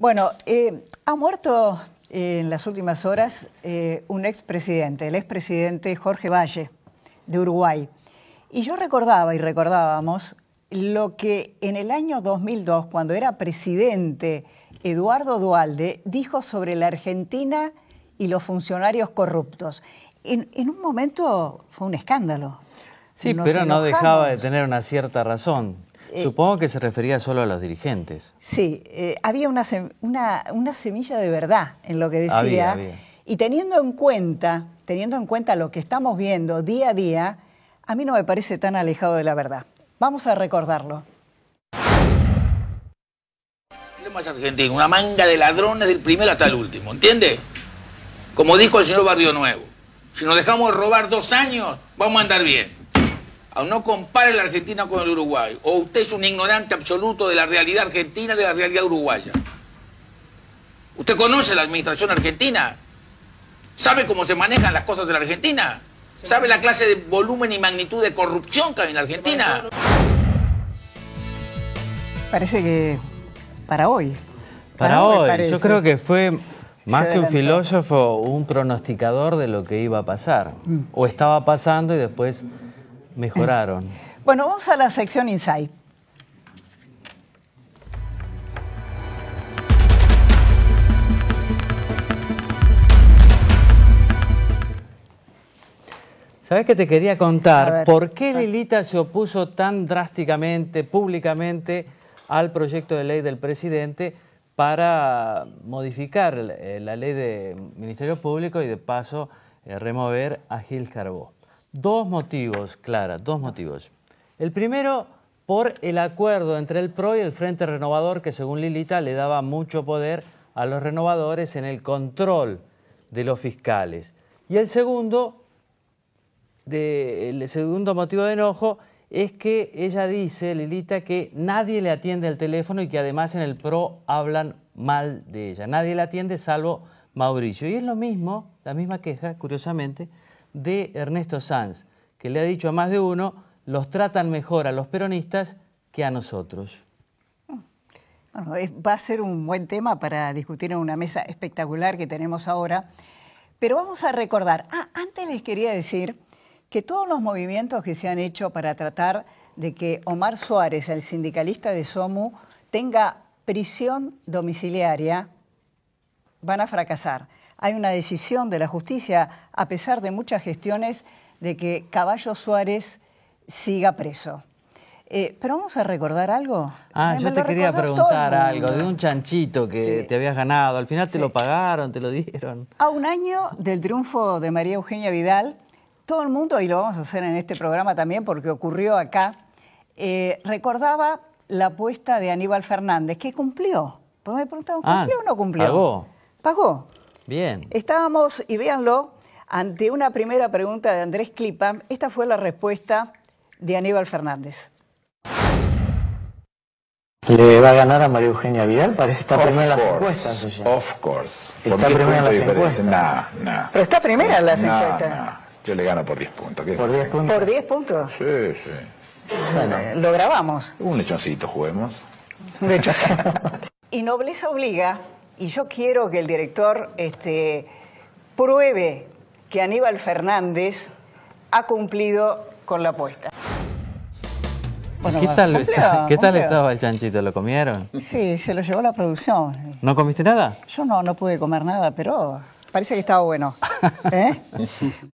Bueno, eh, ha muerto eh, en las últimas horas eh, un expresidente, el expresidente Jorge Valle, de Uruguay. Y yo recordaba y recordábamos lo que en el año 2002, cuando era presidente Eduardo Dualde, dijo sobre la Argentina y los funcionarios corruptos. En, un momento fue un escándalo. Sí, pero no dejaba de tener una cierta razón. Eh, Supongo que se refería solo a los dirigentes. Sí, eh, había una, semilla de verdad en lo que decía. Y teniendo en cuenta, teniendo en cuenta lo que estamos viendo día a día, a mí no me parece tan alejado de la verdad. Vamos a recordarlo. Más argentino, una manga de ladrones del primero hasta el último, ¿entiende? Como dijo el señor Barrio Nuevo, si nos dejamos robar dos años, vamos a andar bien no compare la Argentina con el Uruguay. O usted es un ignorante absoluto de la realidad argentina, de la realidad uruguaya. ¿Usted conoce la administración argentina? ¿Sabe cómo se manejan las cosas de la Argentina? ¿Sabe la clase de volumen y magnitud de corrupción que hay en la Argentina? Parece que para hoy. Para, hoy, yo creo que fue más que un filósofo, un pronosticador de lo que iba a pasar. Mm. O estaba pasando y después Mejoraron. Bueno, vamos a la sección Insight. ¿Sabes qué te quería contar? ¿Por qué Lilita se opuso tan drásticamente, públicamente, al proyecto de ley del presidente para modificar eh, la ley de Ministerio Público y de paso eh, remover a Gil Carbó? Dos motivos, Clara, dos motivos. El primero, por el acuerdo entre el PRO y el Frente Renovador, que según Lilita le daba mucho poder a los renovadores en el control de los fiscales. Y el segundo, el segundo motivo de enojo es que ella dice, Lilita, que nadie le atiende al teléfono y que además en el PRO hablan mal de ella. Nadie la atiende salvo Mauricio. Y es lo mismo, la misma queja, curiosamente, de Ernesto Sanz, que le ha dicho a más de uno, los tratan mejor a los peronistas que a nosotros. Bueno, va a ser un buen tema para discutir en una mesa espectacular que tenemos ahora. Pero vamos a recordar, ah, antes les quería decir que todos los movimientos que se han hecho para tratar de que Omar Suárez, el sindicalista de SOMU, tenga prisión domiciliaria, van a fracasar hay una decisión de la justicia, a pesar de muchas gestiones, de que Caballo Suárez siga preso. Eh, pero vamos a recordar algo. Ah, eh, yo te quería preguntar algo de un chanchito que te habías ganado. Al final te lo pagaron, te lo dieron. A un año del triunfo de María Eugenia Vidal, todo el mundo, y lo vamos a hacer en este programa también porque ocurrió acá, eh, recordaba la apuesta de Aníbal Fernández, que cumplió. ¿Puedo me ah, ¿cumplió o no cumplió? Pagó. Pagó. Bien. Estábamos, y véanlo, ante una primera pregunta de Andrés Clipa Esta fue la respuesta de Aníbal Fernández. ¿Le va a ganar a María Eugenia Vidal? Parece está primera en las encuestas. Of course. Está primera en las encuestas. Nah, nah. Pero está primera en las nah, encuestas. Yo le gano por 10 puntos. ¿Por 10 puntos? ¿Por 10 puntos? Sí, sí. Bueno, lo grabamos. Un lechoncito juguemos. Un lechoncito. y Nobleza Obliga y yo quiero que el director este, pruebe que Aníbal Fernández ha cumplido con la apuesta. ¿Qué tal, estaba el chanchito? ¿Lo comieron? Sí, se lo llevó la producción. ¿No comiste nada? Yo no, no pude comer nada, pero parece que estaba bueno. ¿Eh?